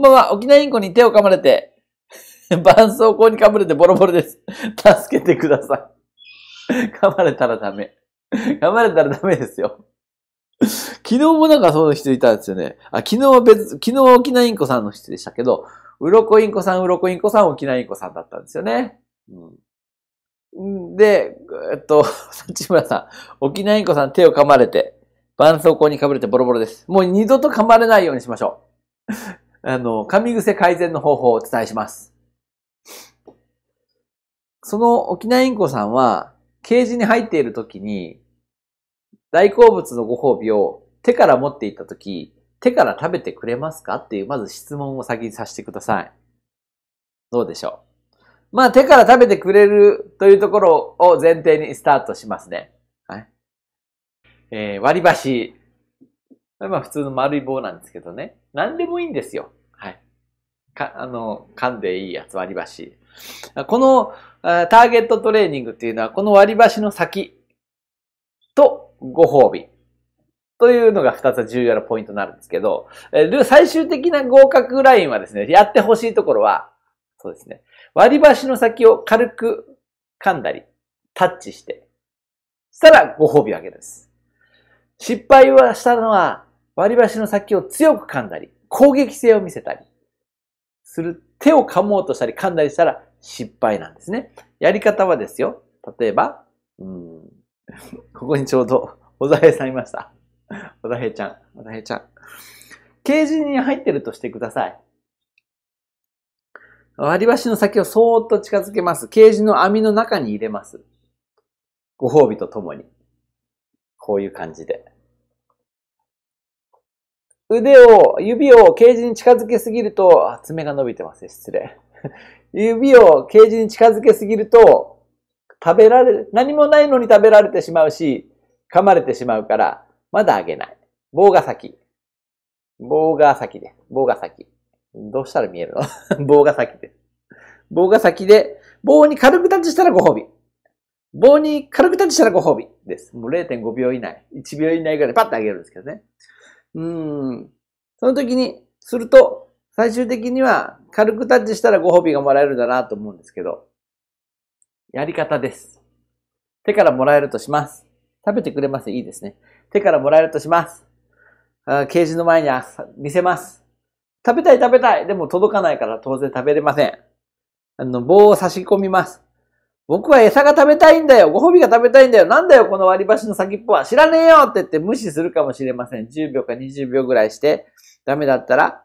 んばんは、沖縄インコに手を噛まれて、絆創膏に噛まれてボロボロです。助けてください。噛まれたらダメ。噛まれたらダメですよ。昨日もなんかその人いたんですよね。あ、昨日は別、昨日は沖縄インコさんの人でしたけど、うろこインコさん、うろこインコさん、沖縄インコさんだったんですよね。うん、で、えっと、幸村さん、沖縄インコさん手を噛まれて、絆創膏にかぶれてボロボロです。もう二度と噛まれないようにしましょう。あの、噛み癖改善の方法をお伝えします。その沖縄インコさんは、ケージに入っている時に、大好物のご褒美を手から持っていった時、手から食べてくれますかっていう、まず質問を先にさせてください。どうでしょう。まあ、手から食べてくれるというところを前提にスタートしますね。はい。えー、割り箸まあ普通の丸い棒なんですけどね。何でもいいんですよ。はい。か、あの、噛んでいいやつ割り箸。このターゲットトレーニングっていうのは、この割り箸の先とご褒美というのが2つ重要なポイントになるんですけど、最終的な合格ラインはですね、やってほしいところは、そうですね、割り箸の先を軽く噛んだり、タッチして、したらご褒美だけです。失敗はしたのは割り箸の先を強く噛んだり、攻撃性を見せたりする、手を噛もうとしたり噛んだりしたら失敗なんですね。やり方はですよ。例えば、うん、ここにちょうど、小田平さんいました。小田平ちゃん、小田平ちゃん。ケージに入ってるとしてください。割り箸の先をそーっと近づけます。ケージの網の中に入れます。ご褒美とともに。こういう感じで。腕を、指をケージに近づけすぎると、あ、爪が伸びてますね、失礼。指をケージに近づけすぎると、食べられる、何もないのに食べられてしまうし、噛まれてしまうから、まだあげない。棒が先。棒が先で、棒が先。どうしたら見えるの 棒が先で。棒が先で、棒に軽くタッチしたらご褒美。棒に軽くタッチしたらご褒美です。もう0.5秒以内、1秒以内ぐらいパッとあげるんですけどね。うん。その時に、すると、最終的には軽くタッチしたらご褒美がもらえるだなと思うんですけど、やり方です。手からもらえるとします。食べてくれますいいですね。手からもらえるとします。あケージの前に見せます。食べたい食べたいでも届かないから当然食べれません。あの、棒を差し込みます。僕は餌が食べたいんだよご褒美が食べたいんだよなんだよこの割り箸の先っぽは知らねえよって言って無視するかもしれません。10秒か20秒ぐらいして、ダメだったら、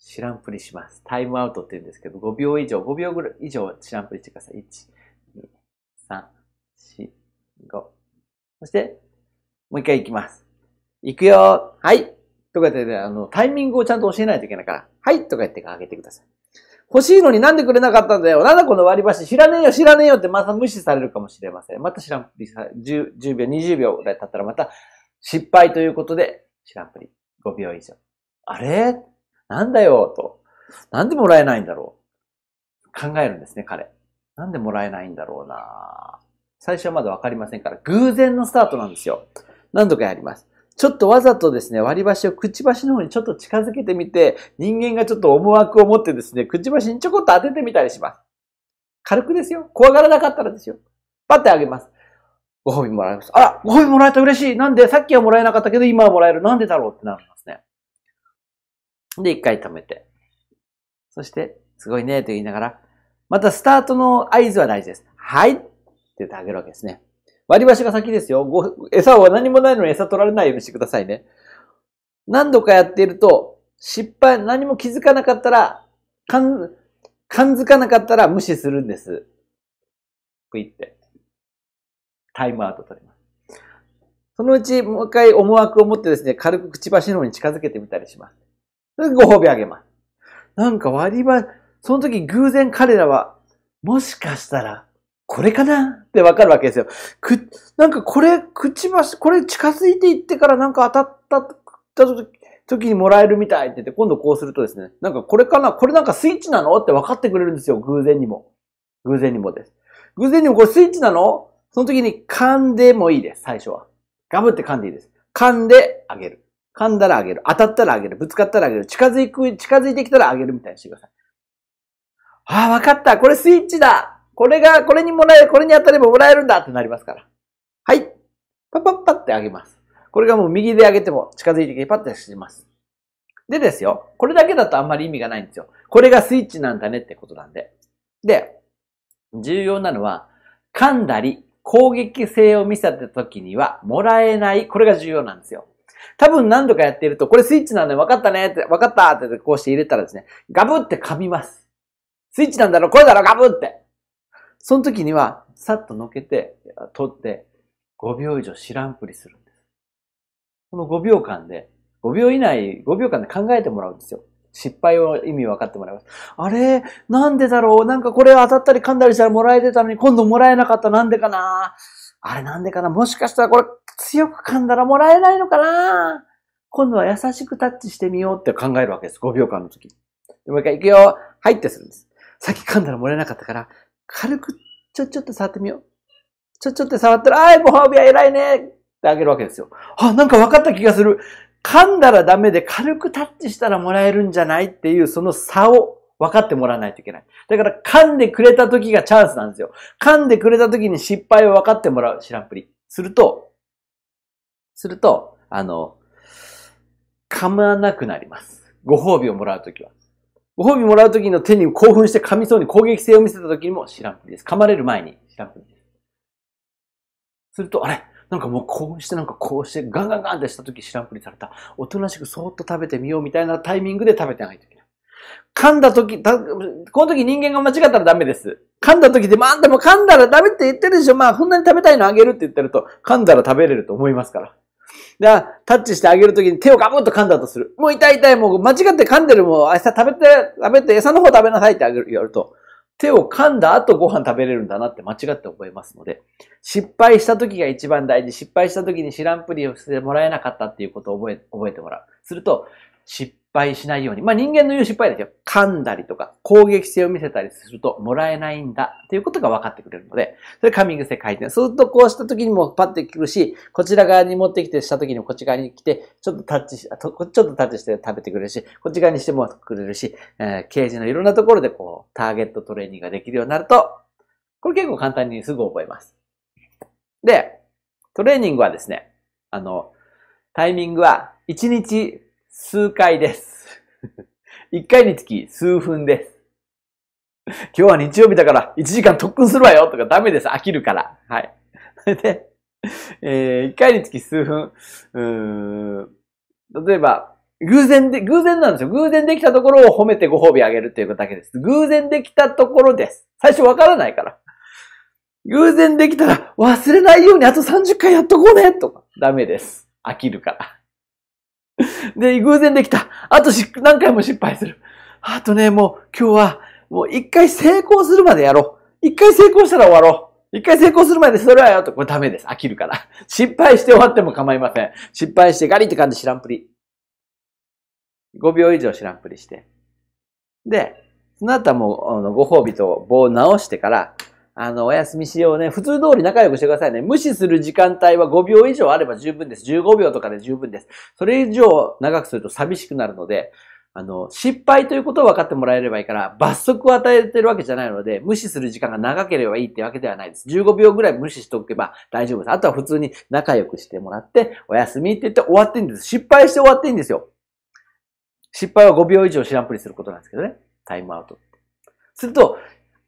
知らんぷりします。タイムアウトって言うんですけど、5秒以上、5秒ぐらい以上知らんぷりしてください。1、2、3、4、5。そして、もう一回行きます。行くよはいとか言って、ね、あの、タイミングをちゃんと教えないといけないから、はいとか言ってあげてください。欲しいのになんでくれなかったんだよ。なんだこの割り箸。知らねえよ、知らねえよってまた無視されるかもしれません。また知らんぷり 10, 10秒、20秒ぐらい経ったらまた失敗ということで、知らんぷり5秒以上。あれなんだよ、と。なんでもらえないんだろう。考えるんですね、彼。なんでもらえないんだろうな最初はまだわかりませんから、偶然のスタートなんですよ。何度かやります。ちょっとわざとですね、割り箸をくちばしの方にちょっと近づけてみて、人間がちょっと思惑を持ってですね、くちばしにちょこっと当ててみたりします。軽くですよ。怖がらなかったらですよ。パッてあげます。ご褒美もらいます。あら、ご褒美もらえた嬉しい。なんでさっきはもらえなかったけど、今はもらえる。なんでだろうってなりますね。で、一回止めて。そして、すごいね、と言いながら、またスタートの合図は大事です。はいって言ってあげるわけですね。割り箸が先ですよ。ご餌は何もないのに餌取られないようにしてくださいね。何度かやっていると、失敗、何も気づかなかったら、感、感づかなかったら無視するんです。クいって。タイムアウト取ります。そのうちもう一回思惑を持ってですね、軽くくちばしの方に近づけてみたりします。それでご褒美あげます。なんか割り箸、その時偶然彼らは、もしかしたら、これかなってわかるわけですよ。く、なんかこれ、くちばし、これ近づいていってからなんか当たった、た時にもらえるみたいって言って、今度こうするとですね、なんかこれかなこれなんかスイッチなのって分かってくれるんですよ。偶然にも。偶然にもです。偶然にもこれスイッチなのその時に噛んでもいいです。最初は。ガブって噛んでいいです。噛んであげる。噛んだらあげる。当たったらあげる。ぶつかったらあげる。近づく、近づいてきたらあげるみたいにしてください。ああ、分かった。これスイッチだこれが、これにもらえ、これに当たればもらえるんだってなりますから。はい。パッパッパって上げます。これがもう右で上げても近づいてきてパッてします。でですよ。これだけだとあんまり意味がないんですよ。これがスイッチなんだねってことなんで。で、重要なのは、噛んだり攻撃性を見せた時にはもらえない。これが重要なんですよ。多分何度かやっていると、これスイッチなんだよ。分かったねって、分かったってこうして入れたらですね、ガブって噛みます。スイッチなんだろこれだろガブって。その時には、さっとのけて、取って、5秒以上知らんぷりするんです。この5秒間で、5秒以内、5秒間で考えてもらうんですよ。失敗を意味分かってもらいます。あれなんでだろうなんかこれ当たったり噛んだりしたらもらえてたのに今度もらえなかったなんでかなあれなんでかなもしかしたらこれ強く噛んだらもらえないのかな今度は優しくタッチしてみようって考えるわけです。5秒間の時。もう一回行くよ。はいってするんです。さっき噛んだらもらえなかったから、軽くちょちょっと触ってみよう。ちょちょっと触ったら、あい、ご褒美は偉いねってあげるわけですよ。あ、なんか分かった気がする。噛んだらダメで軽くタッチしたらもらえるんじゃないっていうその差を分かってもらわないといけない。だから噛んでくれた時がチャンスなんですよ。噛んでくれた時に失敗を分かってもらう、知らんぷり。すると、すると、あの、噛まなくなります。ご褒美をもらうときは。ご褒美もらう時の手に興奮して噛みそうに攻撃性を見せた時にも知らんぷりです。噛まれる前に知らんぷりです。すると、あれなんかもうこうしてなんかこうしてガンガンガンってした時知らんぷりされた。おとなしくそーっと食べてみようみたいなタイミングで食べてないといけない。噛んだ時、たこの時人間が間違ったらダメです。噛んだ時で、まあでも噛んだらダメって言ってるでしょ。まあこんなに食べたいのあげるって言ってると、噛んだら食べれると思いますから。で、タッチしてあげるときに手をガブッと噛んだとする。もう痛い痛い、もう間違って噛んでる、もう明日食べて、食べて餌の方食べなさいってあげる、やると、手を噛んだ後ご飯食べれるんだなって間違って覚えますので、失敗した時が一番大事。失敗した時に知らんぷりをしてもらえなかったっていうことを覚え覚えてもらう。すると、失敗しないように。まあ人間の言う失敗ですよ。噛んだりとか攻撃性を見せたりするともらえないんだということが分かってくれるので、それ噛み癖回転。するとこうした時にもパッてくるし、こちら側に持ってきてした時にもこっち側に来て、ちょっとタッチし、ちょっとタッチして食べてくれるし、こっち側にしてもくれるし、えー、ケージのいろんなところでこう、ターゲットトレーニングができるようになると、これ結構簡単にすぐ覚えます。で、トレーニングはですね、あの、タイミングは1日数回です。1回につき数分です。今日は日曜日だから1時間特訓するわよとかダメです。飽きるから。はい。それで、えー、1回につき数分、うん、例えば、偶然で、偶然なんですよ。偶然できたところを褒めてご褒美あげるということだけです。偶然できたところです。最初わからないから。偶然できたら忘れないようにあと30回やっとこうねとか。ダメです。飽きるから。で、偶然できた。あと何回も失敗する。あとね、もう今日は、もう一回成功するまでやろう。一回成功したら終わろう。一回成功するまでそれはよと、これダメです。飽きるから。失敗して終わっても構いません。失敗してガリって感じ知らんぷり。5秒以上知らんぷりして。で、その後はもう、あの、ご褒美と棒を直してから、あの、お休みしようね。普通通り仲良くしてくださいね。無視する時間帯は5秒以上あれば十分です。15秒とかで十分です。それ以上長くすると寂しくなるので、あの、失敗ということを分かってもらえればいいから、罰則を与えてるわけじゃないので、無視する時間が長ければいいってわけではないです。15秒ぐらい無視しておけば大丈夫です。あとは普通に仲良くしてもらって、お休みって言って終わっていいんです。失敗して終わっていいんですよ。失敗は5秒以上知らんぷりすることなんですけどね。タイムアウト。すると、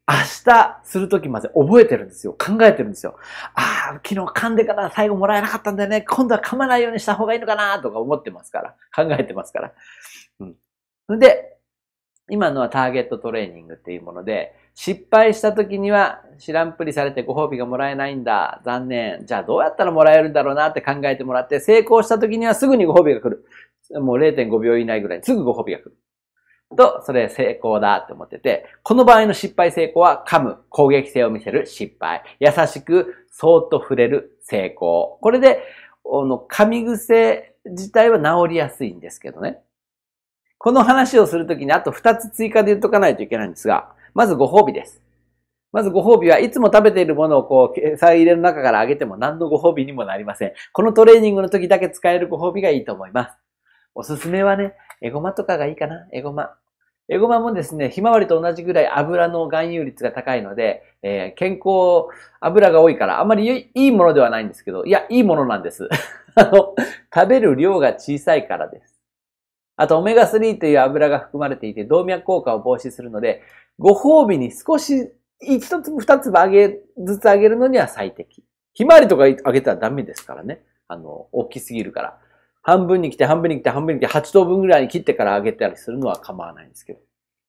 明日するときまで覚えてるんですよ。考えてるんですよ。ああ、昨日噛んでから最後もらえなかったんだよね。今度は噛まないようにした方がいいのかなとか思ってますから。考えてますから。うん。で、今のはターゲットトレーニングっていうもので、失敗した時には知らんぷりされてご褒美がもらえないんだ。残念。じゃあどうやったらもらえるんだろうなって考えてもらって、成功した時にはすぐにご褒美が来る。もう0.5秒以内ぐらいにすぐご褒美が来る。と、それ成功だって思ってて、この場合の失敗成功は噛む、攻撃性を見せる失敗、優しく、そーっと触れる成功。これで、この噛み癖自体は治りやすいんですけどね。この話をするときにあと2つ追加で言っとかないといけないんですが、まずご褒美です。まずご褒美はいつも食べているものをこう、再入れの中からあげても何のご褒美にもなりません。このトレーニングの時だけ使えるご褒美がいいと思います。おすすめはね、エゴマとかがいいかな。エゴマ。エゴマもですね、ひまわりと同じぐらい油の含有率が高いので、えー、健康、油が多いから、あんまりいいものではないんですけど、いや、いいものなんです。あの、食べる量が小さいからです。あと、オメガ3という油が含まれていて、動脈硬化を防止するので、ご褒美に少し、一つ二つあげ、ずつあげるのには最適。ひまわりとかあげたらダメですからね。あの、大きすぎるから。半分に来て、半分に来て、半分に来て、8等分ぐらいに切ってから揚げたりするのは構わないんですけど。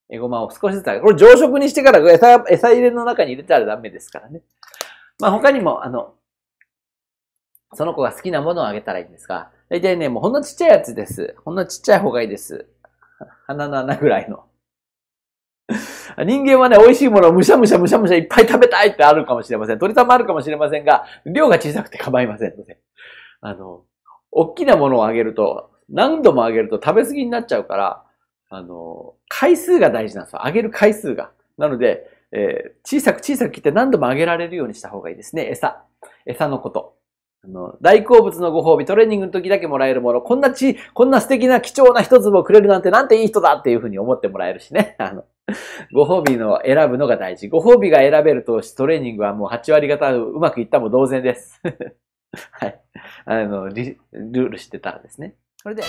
えごまを少しずつ、これ常食にしてから餌、餌入れの中に入れたらダメですからね。まあ他にも、あの、その子が好きなものをあげたらいいんですが、大体ね、もうほんのちっちゃいやつです。ほんのちっちゃい方がいいです。鼻の穴ぐらいの。人間はね、美味しいものをむしゃむしゃむしゃむしゃいっぱい食べたいってあるかもしれません。鳥さんもあるかもしれませんが、量が小さくて構いませんので。あの、大きなものをあげると、何度もあげると食べ過ぎになっちゃうから、あの、回数が大事なんですよ。あげる回数が。なので、えー、小さく小さく切って何度もあげられるようにした方がいいですね。餌。餌のこと。あの、大好物のご褒美、トレーニングの時だけもらえるもの、こんなち、こんな素敵な貴重な一粒をくれるなんてなんていい人だっていうふうに思ってもらえるしね。あの、ご褒美の選ぶのが大事。ご褒美が選べるとトレーニングはもう8割方うまくいったも同然です。はい。あの、ルール知ってたらですね。これで。